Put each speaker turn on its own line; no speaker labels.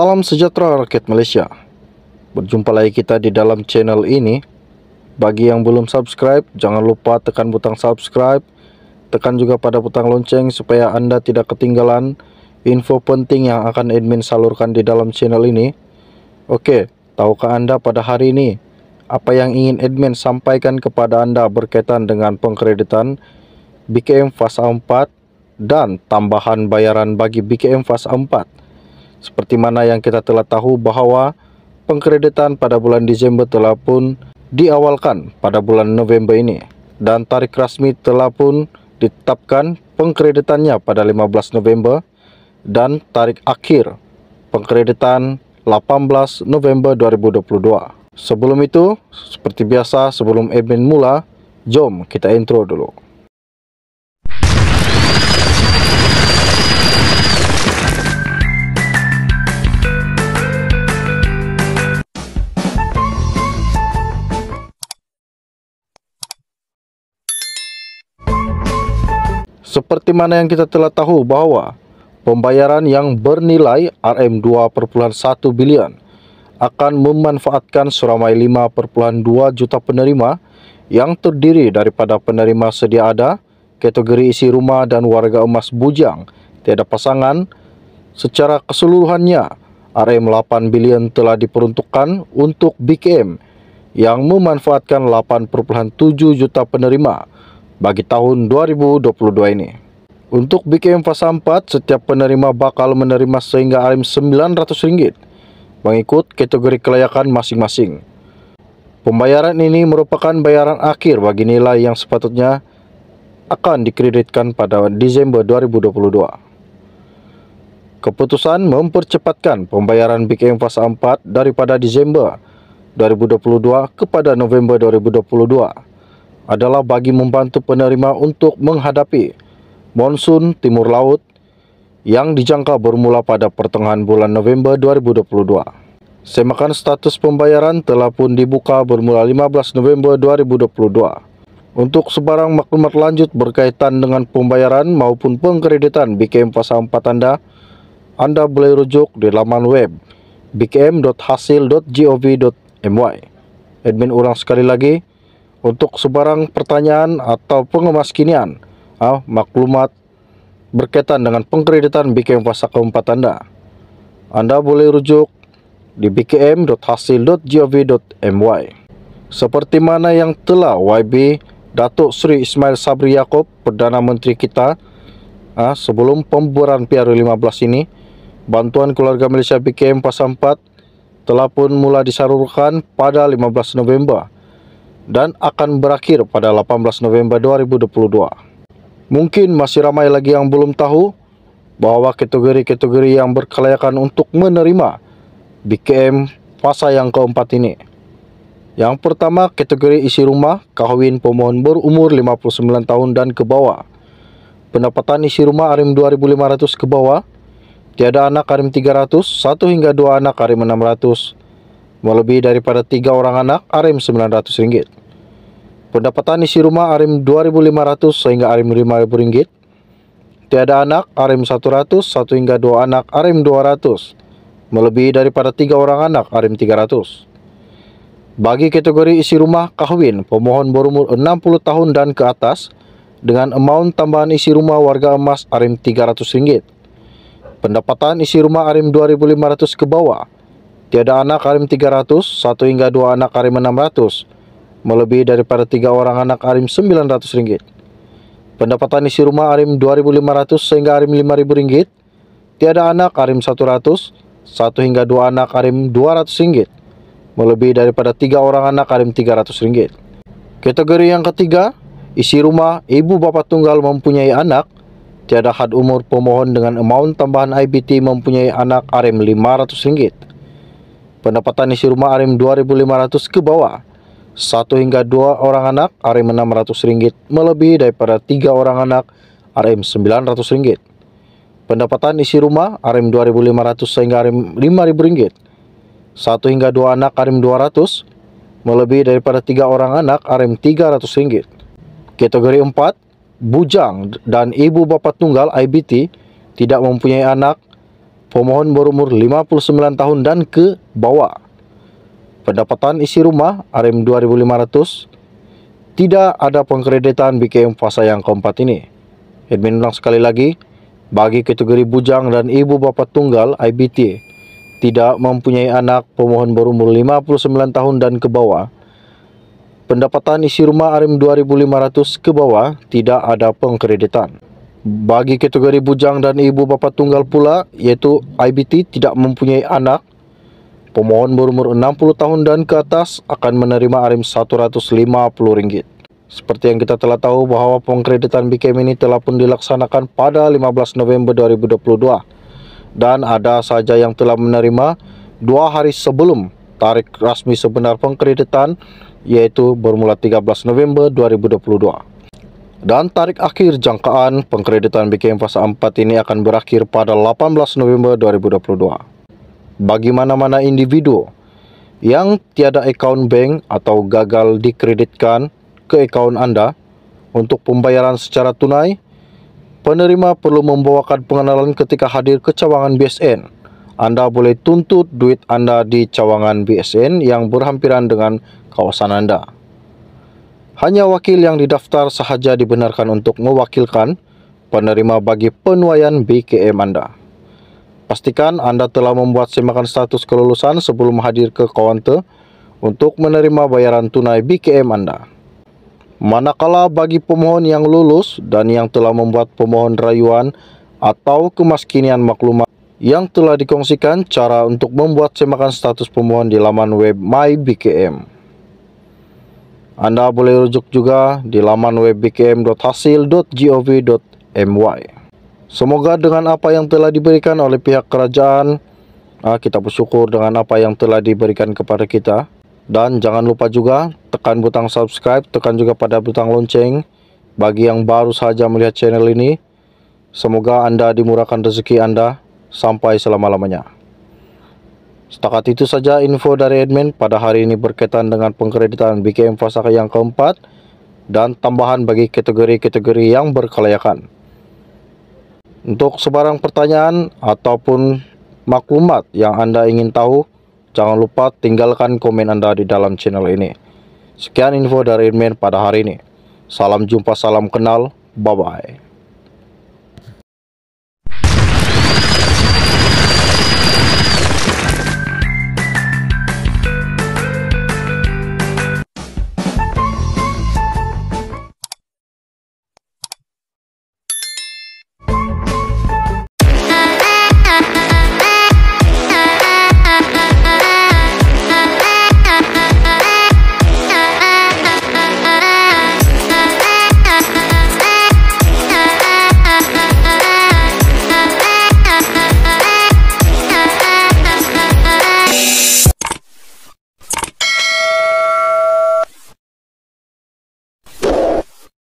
Salam sejahtera rakyat Malaysia Berjumpa lagi kita di dalam channel ini Bagi yang belum subscribe Jangan lupa tekan butang subscribe Tekan juga pada butang lonceng Supaya anda tidak ketinggalan Info penting yang akan admin salurkan di dalam channel ini Oke, tahukah anda pada hari ini Apa yang ingin admin sampaikan kepada anda Berkaitan dengan pengkreditan BKM fase 4 Dan tambahan bayaran bagi BKM fase 4 seperti mana yang kita telah tahu bahwa pengkreditan pada bulan Desember telah pun diawalkan pada bulan November ini dan tarik resmi telah pun ditetapkan pengkreditannya pada 15 November dan tarik akhir pengkreditan 18 November 2022. Sebelum itu, seperti biasa sebelum event mula, jom kita intro dulu. Seperti mana yang kita telah tahu bahawa pembayaran yang bernilai RM2.1 bilion akan memanfaatkan seramai 5.2 juta penerima yang terdiri daripada penerima sedia ada, kategori isi rumah dan warga emas bujang, tiada pasangan. Secara keseluruhannya, RM8 bilion telah diperuntukkan untuk BKM yang memanfaatkan 8.7 juta penerima penerima. bagi tahun 2022 ini. Untuk BKM 4, setiap penerima bakal menerima sehingga RM 900 mengikut kategori kelayakan masing-masing. Pembayaran ini merupakan bayaran akhir bagi nilai yang sepatutnya akan dikreditkan pada Desember 2022. Keputusan mempercepatkan pembayaran BKM Fasa 4 daripada Desember 2022 kepada November 2022 adalah bagi membantu penerima untuk menghadapi monsun timur laut yang dijangka bermula pada pertengahan bulan November 2022. Semakan status pembayaran telah pun dibuka bermula 15 November 2022 untuk sebarang maklumat lanjut berkaitan dengan pembayaran maupun pengkreditan BKM Pasar 4 Anda, Anda boleh rujuk di laman web bkm.hasil.gov.my. Admin ulang sekali lagi, untuk sebarang pertanyaan atau pengemaskinian ah, maklumat berkaitan dengan pengkreditan BKM Fasa keempat Anda. Anda boleh rujuk di bkm.hasil.gov.my Seperti mana yang telah YB Datuk Sri Ismail Sabri Yaakob, Perdana Menteri kita, ah, sebelum pemburan PR15 ini, bantuan keluarga Malaysia BKM Fasa 4 telah pun mula disalurkan pada 15 November dan akan berakhir pada 18 November 2022. Mungkin masih ramai lagi yang belum tahu bahwa kategori-kategori yang berkelayakan untuk menerima BKM fasa yang keempat ini. Yang pertama kategori isi rumah kahwin pemohon berumur 59 tahun dan ke bawah. Pendapatan isi rumah ARIM 2500 ke bawah. Tiada anak ARIM 300, 1 hingga 2 anak ARIM 600, Melebih daripada 3 orang anak RM900 Pendapatan isi rumah RM2500 sehingga RM5000 Tiada anak RM100 1 hingga 2 anak RM200 Melebih daripada 3 orang anak RM300 Bagi kategori isi rumah kahwin Pemohon berumur 60 tahun dan ke atas Dengan amount tambahan isi rumah warga emas RM300 Pendapatan isi rumah RM2500 ke bawah Tiada anak arim 300, satu hingga 2 anak arim 600, melebihi daripada 3 orang anak arim 900 ringgit. Pendapatan isi rumah arim 2.500 sehingga arim 5.000 ringgit. Tiada anak arim 100, 1 hingga 2 anak arim 200 ringgit, melebihi daripada 3 orang anak arim 300 ringgit. Kategori yang ketiga, isi rumah ibu bapak tunggal mempunyai anak, tiada had umur pemohon dengan amount tambahan IBT mempunyai anak arim 500 ringgit. Pendapatan isi rumah Arim 2.500 ke bawah. Satu hingga dua orang anak Arim 600 ringgit melebihi daripada tiga orang anak Arim 900 ringgit. Pendapatan isi rumah Arim 2.500 sehingga Arim 5.000 ringgit. Satu hingga dua anak Arim 200 melebihi daripada tiga orang anak Arim 300 ringgit. Kategori 4, bujang dan ibu bapak tunggal IBT tidak mempunyai anak pemohon berumur 59 tahun dan ke bawah. Pendapatan isi rumah RM2500 e tidak ada pengkreditan BKM fasa yang keempat ini. Admin ulang sekali lagi, bagi kategori bujang dan ibu bapa tunggal IBT tidak mempunyai anak pemohon berumur 59 tahun dan ke bawah. Pendapatan isi rumah RM2500 e ke bawah tidak ada pengkreditan bagi kategori bujang dan ibu bapa tunggal pula iaitu IBT tidak mempunyai anak pemohon berumur 60 tahun dan ke atas akan menerima RM150 seperti yang kita telah tahu bahawa pengkreditan BKM ini telah pun dilaksanakan pada 15 November 2022 dan ada sahaja yang telah menerima dua hari sebelum tarikh rasmi sebenar pengkreditan iaitu bermula 13 November 2022 dan tarik akhir jangkaan pengkreditan BKM fase 4 ini akan berakhir pada 18 November 2022. Bagi mana-mana individu yang tiada akaun bank atau gagal dikreditkan ke akaun anda untuk pembayaran secara tunai, penerima perlu membawakan pengenalan ketika hadir ke cawangan BSN. Anda boleh tuntut duit anda di cawangan BSN yang berhampiran dengan kawasan anda. Hanya wakil yang didaftar sahaja dibenarkan untuk mewakilkan penerima bagi penuaian BKM anda. Pastikan anda telah membuat semakan status kelulusan sebelum hadir ke kawante untuk menerima bayaran tunai BKM anda. Manakala bagi pemohon yang lulus dan yang telah membuat pemohon rayuan atau kemaskinian maklumat yang telah dikongsikan cara untuk membuat semakan status pemohon di laman web MyBKM. Anda boleh rujuk juga di laman web Semoga dengan apa yang telah diberikan oleh pihak kerajaan, ah, kita bersyukur dengan apa yang telah diberikan kepada kita. Dan jangan lupa juga tekan butang subscribe, tekan juga pada butang lonceng bagi yang baru saja melihat channel ini. Semoga Anda dimurahkan rezeki Anda sampai selama-lamanya. Setakat itu saja info dari admin pada hari ini berkaitan dengan pengkreditan BKM Fasaka yang keempat dan tambahan bagi kategori-kategori yang berkelayakan. Untuk sebarang pertanyaan ataupun maklumat yang Anda ingin tahu, jangan lupa tinggalkan komen Anda di dalam channel ini. Sekian info dari admin pada hari ini. Salam jumpa, salam kenal, bye-bye.